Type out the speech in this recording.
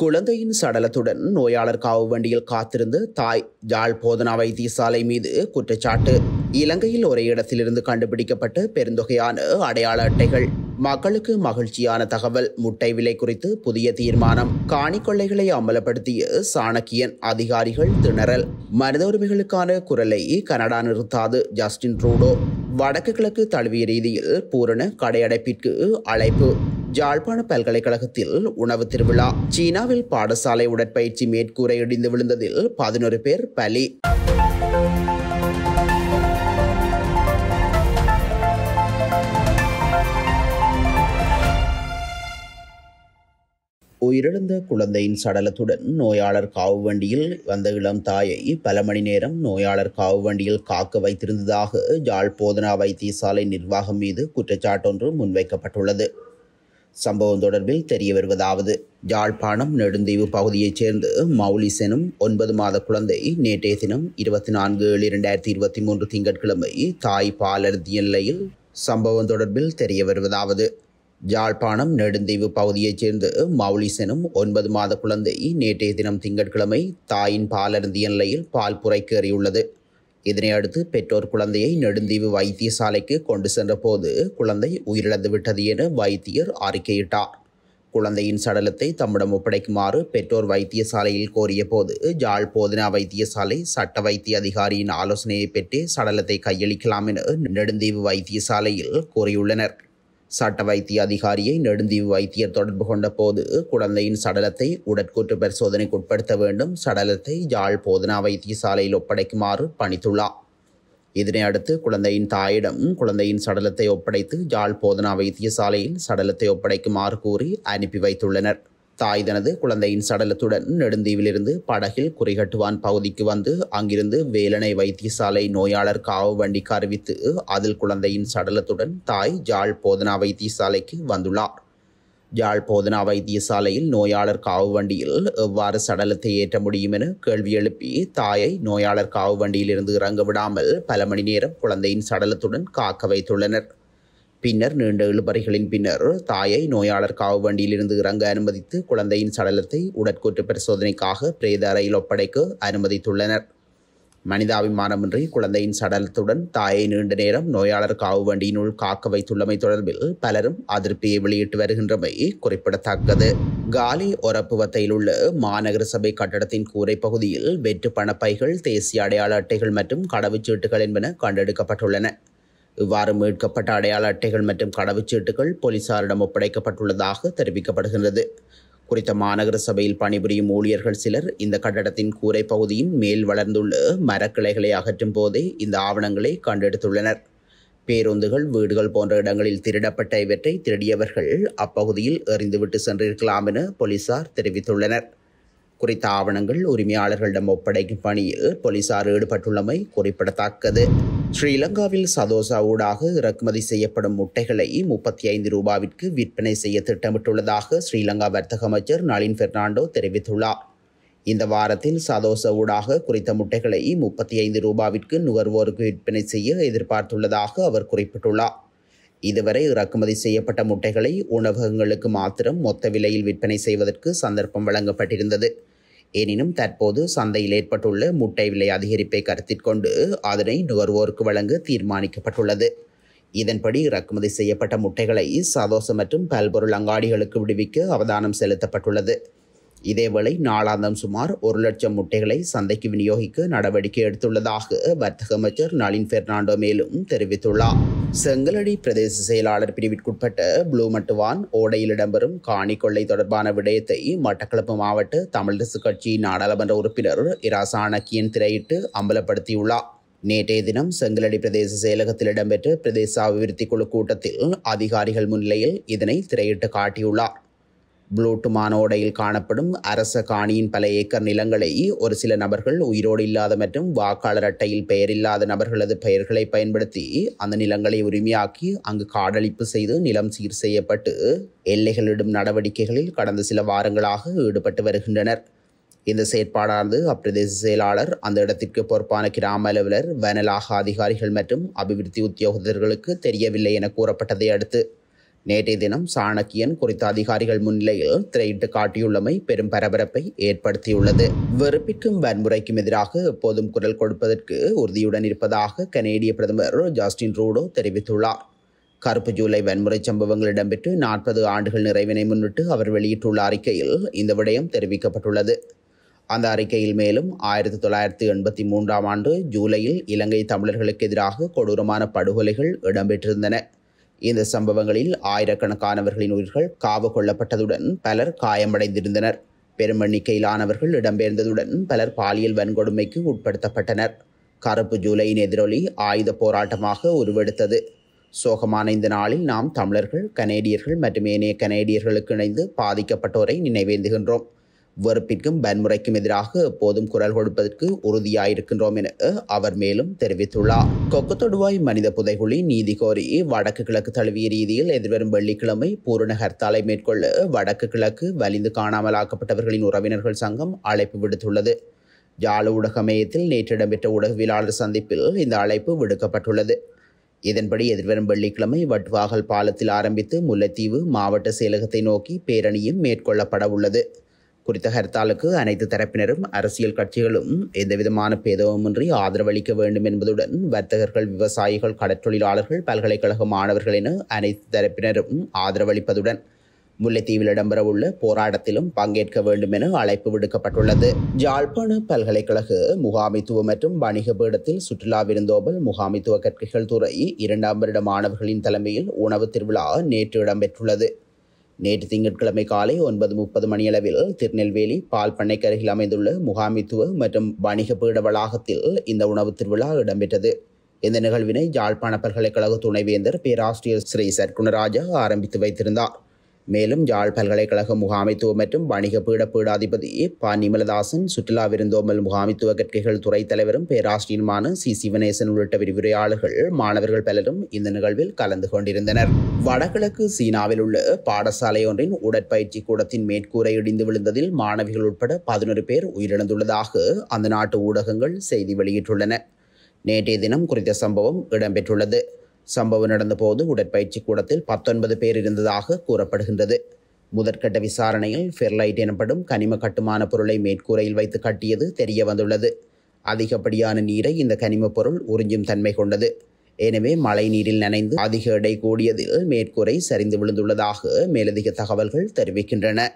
குழந்தையின் சடலத்துடன் நோயாளர் காவு வண்டியில் காத்திருந்து தாய் ஜாழ் போதனா வைத்தியசாலை மீது குற்றச்சாட்டு இலங்கையில் ஒரே இடத்திலிருந்து கண்டுபிடிக்கப்பட்ட பெருந்தொகையான அடையாள அட்டைகள் மக்களுக்கு மகிழ்ச்சியான தகவல் முட்டை விலை குறித்து புதிய தீர்மானம் காணிக்கொள்ளைகளை அமலப்படுத்திய சாணக்கியன் அதிகாரிகள் திணறல் மனித உரிமைகளுக்கான குரலை கனடா நிறுத்தாது ஜஸ்டின் ட்ரூடோ வடக்கு கிழக்கு தழுவிய ரீதியில் பூரண கடையடைப்பிற்கு அழைப்பு ஜாழ்ப்பாண பல்கலைக்கழகத்தில் உணவு திருவிழா சீனாவில் பாடசாலை உடற்பயிற்சி மேற்கூரை இடிந்து விழுந்ததில் பதினொரு பேர் பலி உயிரிழந்த குழந்தையின் சடலத்துடன் நோயாளர் காவு வண்டியில் வந்த இளம் தாயை பல மணி நேரம் நோயாளர் காவு வண்டியில் காக்க வைத்திருந்ததாக ஜாழ் போதனா வைத்தியசாலை நிர்வாகம் மீது குற்றச்சாட்டொன்று முன்வைக்கப்பட்டுள்ளது சம்பவம் தொடர்பில் தெரிய வருவதாவது யாழ்ப்பாணம் நெடுந்தீவு பகுதியைச் சேர்ந்த மௌலிசனும் ஒன்பது மாத குழந்தை நேற்றைய தினம் இருபத்தி நான்கு ஏழு இரண்டாயிரத்தி இருபத்தி மூன்று திங்கட்கிழமை தாய் பாலர்திய நிலையில் சம்பவம் தொடர்பில் தெரிய வருவதாவது யாழ்ப்பாணம் நெடுந்தீவு பகுதியைச் சேர்ந்த மௌலிசனும் ஒன்பது மாத குழந்தை நேற்றைய தினம் திங்கட்கிழமை தாயின் பாலருந்திய நிலையில் பால் புரைக்கேறியுள்ளது இதனை அடுத்து பெற்றோர் குழந்தையை நெடுந்தீவு வைத்தியசாலைக்கு கொண்டு சென்றபோது குழந்தை உயிரிழந்து விட்டது என வைத்தியர் அறிக்கையிட்டார் குழந்தையின் சடலத்தை தம்மிடம் ஒப்படைக்குமாறு பெற்றோர் வைத்தியசாலையில் கோரிய போது ஜாழ் போதனா வைத்தியசாலை சட்ட வைத்திய அதிகாரியின் ஆலோசனையை பெற்று சடலத்தை கையளிக்கலாம் என நெடுந்தீவு வைத்தியசாலையில் கூறியுள்ளனர் சட்ட வைத்திய அதிகாரியை நெடுந்தீவு வைத்தியர் தொடர்பு கொண்ட போது குழந்தையின் சடலத்தை உடற்கூற்று பரிசோதனைக்கு உட்படுத்த வேண்டும் சடலத்தை யாழ் போதனா வைத்தியசாலையில் ஒப்படைக்குமாறு பணித்துள்ளார் இதனை அடுத்து குழந்தையின் தாயிடம் குழந்தையின் சடலத்தை ஒப்படைத்து யாழ் போதனா வைத்தியசாலையில் சடலத்தை ஒப்படைக்குமாறு கூறி அனுப்பி வைத்துள்ளனர் தாய் தனது குழந்தையின் சடலத்துடன் நெடுந்தீவிலிருந்து படகில் குறிகட்டுவான் பகுதிக்கு வந்து அங்கிருந்து வேலனை வைத்தியசாலை நோயாளர் காவு வண்டிக்கு அறிவித்து அதில் குழந்தையின் சடலத்துடன் தாய் ஜாழ் போதனா வைத்தியசாலைக்கு வந்துள்ளார் ஜாழ் போதனா வைத்தியசாலையில் நோயாளர் காவு வண்டியில் எவ்வாறு சடலத்தை ஏற்ற முடியும் என கேள்வி எழுப்பி தாயை நோயாளர் காவு வண்டியிலிருந்து இறங்க விடாமல் பல மணி நேரம் குழந்தையின் சடலத்துடன் காக்க வைத்துள்ளனர் பின்னர் நீண்ட இழுபறைகளின் பின்னர் தாயை நோயாளர் காவு வண்டியிலிருந்து இறங்க அனுமதித்து குழந்தையின் சடலத்தை உடற்கூற்று பரிசோதனைக்காக பிரேத அறையில் ஒப்படைக்க அனுமதித்துள்ளனர் மனிதாபிமானமின்றி குழந்தையின் சடலத்துடன் தாயை நீண்ட நேரம் நோயாளர் காவு வண்டியினுள் காக்க வைத்துள்ளமை தொடர்பில் பலரும் அதிருப்தியை வெளியிட்டு வருகின்றமை குறிப்பிடத்தக்கது காலி ஒரப்புவத்தையில் உள்ள மாநகர சபை கட்டடத்தின் கூரை பகுதியில் வெற்று பணப்பைகள் தேசிய அடையாள அட்டைகள் மற்றும் கடவுச்சீட்டுகள் என்பன கண்டெடுக்கப்பட்டுள்ளன இவ்வாறு மீட்கப்பட்ட அடையாள அட்டைகள் மற்றும் கடவுச்சீட்டுகள் போலீசாரிடம் ஒப்படைக்கப்பட்டுள்ளதாக தெரிவிக்கப்படுகின்றது குறித்த மாநகர சபையில் பணிபுரியும் ஊழியர்கள் சிலர் இந்த கட்டடத்தின் கூரை பகுதியின் மேல் வளர்ந்துள்ள மரக்கிளைகளை அகற்றும் போதே இந்த ஆவணங்களை கண்டெடுத்துள்ளனர் பேருந்துகள் வீடுகள் போன்ற இடங்களில் திருடப்பட்ட இவற்றை திருடியவர்கள் அப்பகுதியில் எறிந்துவிட்டு சென்றிருக்கலாம் என போலீசார் தெரிவித்துள்ளனர் குறித்த ஆவணங்கள் உரிமையாளர்களிடம் ஒப்படைக்கும் பணியில் போலீசார் ஈடுபட்டுள்ளமை குறிப்பிடத்தக்கது ஸ்ரீலங்காவில் சதோசா ஊடாக இறக்குமதி செய்யப்படும் முட்டைகளை முப்பத்தி ஐந்து ரூபாவிற்கு விற்பனை செய்ய திட்டமிட்டுள்ளதாக ஸ்ரீலங்கா வர்த்தக அமைச்சர் நளின் பெர்னாண்டோ தெரிவித்துள்ளார் இந்த வாரத்தில் சதோச ஊடாக குறித்த முட்டைகளை முப்பத்தி ஐந்து ரூபாவிற்கு நுகர்வோருக்கு விற்பனை செய்ய எதிர்பார்த்துள்ளதாக அவர் குறிப்பிட்டுள்ளார் இதுவரை இறக்குமதி செய்யப்பட்ட முட்டைகளை உணவகங்களுக்கு மாத்திரம் மொத்த விலையில் விற்பனை செய்வதற்கு சந்தர்ப்பம் வழங்கப்பட்டிருந்தது எனினும் தற்போது சந்தையில் ஏற்பட்டுள்ள முட்டை விலை அதிகரிப்பை கருத்தில் கொண்டு அதனை நுகர்வோருக்கு வழங்க தீர்மானிக்கப்பட்டுள்ளது இதன்படி இறக்குமதி செய்யப்பட்ட முட்டைகளை சதோசம் மற்றும் பல்பொருள் அங்காடிகளுக்கு விடுவிக்க அவதானம் செலுத்தப்பட்டுள்ளது இதேவேளை நாளாந்தம் சுமார் ஒரு லட்சம் முட்டைகளை சந்தைக்கு விநியோகிக்க நடவடிக்கை எடுத்துள்ளதாக வர்த்தக அமைச்சர் நளின் பெர்னாண்டோ மேலும் தெரிவித்துள்ளார் செங்கலடி பிரதேச செயலாளர் பிரிவிற்குட்பட்ட ப்ளூ மட்டுவான் ஓடையில் இடம்பெறும் காணி கொள்ளை தொடர்பான விடயத்தை மட்டக்களப்பு மாவட்ட தமிழரசு கட்சி நாடாளுமன்ற உறுப்பினர் இராசாணக்கியன் திரையிட்டு அம்பலப்படுத்தியுள்ளார் நேற்றைய தினம் செங்கலடி பிரதேச செயலகத்தில் இடம்பெற்ற பிரதேச அபிவிருத்தி குழு கூட்டத்தில் அதிகாரிகள் முன்னிலையில் இதனை திரையிட்டு காட்டியுள்ளார் புளூட்டு மானோடையில் காணப்படும் அரச காணியின் பல ஏக்கர் நிலங்களை ஒரு சில நபர்கள் உயிரோடு இல்லாத மற்றும் வாக்காளர் அட்டையில் பெயர் இல்லாத நபர்களது பெயர்களை பயன்படுத்தி அந்த நிலங்களை உரிமையாக்கி அங்கு காடழிப்பு செய்து நிலம் சீர் செய்யப்பட்டு எல்லைகளிடும் நடவடிக்கைகளில் கடந்த சில வாரங்களாக ஈடுபட்டு வருகின்றனர் இந்த செயற்பாடானது அப்பிரதேச செயலாளர் அந்த இடத்திற்கு பொறுப்பான கிராம அலுவலர் வனலாக அதிகாரிகள் மற்றும் அபிவிருத்தி உத்தியோகத்தர்களுக்கு தெரியவில்லை என கூறப்பட்டதை அடுத்து நேற்றைய தினம் சாணக்கியன் குறித்த அதிகாரிகள் முன்னிலையில் திரையிட்டு காட்டியுள்ளமை பெரும் பரபரப்பை ஏற்படுத்தியுள்ளது வெறுப்பிற்கும் வன்முறைக்கும் எதிராக எப்போதும் குரல் கொடுப்பதற்கு உறுதியுடன் இருப்பதாக கனேடிய பிரதமர் ஜாஸ்டின் ரூடோ தெரிவித்துள்ளார் கருப்பு ஜூலை வன்முறை சம்பவங்கள் இடம்பெற்று நாற்பது ஆண்டுகள் நிறைவினை முன்னிட்டு அவர் வெளியிட்டுள்ள அறிக்கையில் இந்த விடயம் தெரிவிக்கப்பட்டுள்ளது அந்த அறிக்கையில் மேலும் ஆயிரத்தி தொள்ளாயிரத்தி எண்பத்தி மூன்றாம் ஆண்டு ஜூலையில் இலங்கை தமிழர்களுக்கு எதிராக கொடூரமான படுகொலைகள் இடம்பெற்றிருந்தன இந்த சம்பவங்களில் ஆயிரக்கணக்கானவர்களின் உயிர்கள் காவு கொள்ளப்பட்டதுடன் பலர் காயமடைந்திருந்தனர் பெரும் எண்ணிக்கையிலானவர்கள் இடம்பெயர்ந்ததுடன் பலர் பாலியல் வன்கொடுமைக்கு உட்படுத்தப்பட்டனர் கருப்பு ஜூலையின் எதிரொலி ஆயுத போராட்டமாக உருவெடுத்தது சோகமான இந்த நாளில் நாம் தமிழர்கள் கனேடியர்கள் மற்றும் ஏனைய கனேடியர்களுக்கு இணைந்து பாதிக்கப்பட்டோரை நினைவேந்துகின்றோம் வெறுப்பிற்கும் வன்முறைக்கும் எதிராக எப்போதும் குரல் கொடுப்பதற்கு உறுதியாயிருக்கின்றோம் என அவர் மேலும் தெரிவித்துள்ளார் கொக்கத்தொடுவாய் மனித புதைகுழி நீதி கோரி வடக்கு கிழக்கு தழுவிய ரீதியில் எதிர்வரும் வெள்ளிக்கிழமை பூரண ஹர்த்தாலை மேற்கொள்ள வடக்கு கிழக்கு வலிந்து காணாமலாக்கப்பட்டவர்களின் உறவினர்கள் சங்கம் அழைப்பு விடுத்துள்ளது ஜால ஊடக மையத்தில் நேற்று இடம்பெற்ற ஊடகவியலாளர் சந்திப்பில் இந்த அழைப்பு விடுக்கப்பட்டுள்ளது இதன்படி எதிர்வரும் வெள்ளிக்கிழமை வட்வாகல் பாலத்தில் ஆரம்பித்து முல்லைத்தீவு மாவட்ட செயலகத்தை நோக்கி பேரணியும் மேற்கொள்ளப்பட உள்ளது குறித்த ஹர்த்தாலுக்கு அனைத்து தரப்பினரும் அரசியல் கட்சிகளும் எந்தவிதமான பேதவமின்றி ஆதரவளிக்க வேண்டும் என்பதுடன் வர்த்தகர்கள் விவசாயிகள் கடற்றொழிலாளர்கள் பல்கலைக்கழக மாணவர்கள் என அனைத்து தரப்பினரும் ஆதரவளிப்பதுடன் முல்லைத்தீவில் இடம்பெறவுள்ள போராட்டத்திலும் பங்கேற்க வேண்டும் என அழைப்பு விடுக்கப்பட்டுள்ளது ஜாழ்ப்பாண பல்கலைக்கழக முகாமித்துவ மற்றும் வணிக பீடத்தில் சுற்றுலா விருந்தோபல் முகாமித்துவ கற்கைகள் துறை இரண்டாம் வருட மாணவர்களின் தலைமையில் உணவு திருவிழா நேற்று இடம்பெற்றுள்ளது நேற்று திங்கட்கிழமை காலை ஒன்பது முப்பது மணியளவில் திருநெல்வேலி பால் பண்ணைக்கருகில் அமைந்துள்ள முகாமித்துவ மற்றும் வணிக பீட வளாகத்தில் இந்த உணவு திருவிழா இடம்பெற்றது இந்த நிகழ்வினை யாழ்ப்பாண பல்கலைக்கழக துணைவேந்தர் பேராசிரியர் ஸ்ரீ சர்க்குணராஜா ஆரம்பித்து வைத்திருந்தார் மேலும் யாழ் பல்கலைக்கழக முகாமித்துவம் மற்றும் வணிக பீட பீடாதிபதி ப நிமலதாசன் சுற்றுலா விருந்தோமல் முகாமைத்துவ கற்கைகள் துறை தலைவரும் பேராசிரியருமான சி சிவனேசன் உள்ளிட்ட விரிவுரையாளர்கள் மாணவர்கள் பலரும் இந்த நிகழ்வில் கலந்து கொண்டிருந்தனர் வடகிழக்கு சீனாவில் உள்ள பாடசாலை ஒன்றின் உடற்பயிற்சி கூடத்தின் மேற்கூரை இடிந்து விழுந்ததில் மாணவிகள் உட்பட பதினொரு பேர் உயிரிழந்துள்ளதாக அந்த நாட்டு ஊடகங்கள் செய்தி வெளியிட்டுள்ளன நேற்றைய தினம் குறித்த சம்பவம் இடம்பெற்றுள்ளது சம்பவம் நடந்தபோது உடற்பயிற்சி கூடத்தில் பத்தொன்பது பேர் இருந்ததாக கூறப்படுகின்றது முதற்கட்ட விசாரணையில் ஃபெர்லைட் எனப்படும் கனிம கட்டுமான பொருளை மேற்கூரையில் வைத்து கட்டியது தெரிய வந்துள்ளது அதிகப்படியான நீரை இந்த கனிம பொருள் உறிஞ்சும் தன்மை கொண்டது எனவே மழை நீரில் நனைந்து அதிக எடை கூடியதில் மேற்கூரை சரிந்து விழுந்துள்ளதாக மேலதிக தகவல்கள் தெரிவிக்கின்றன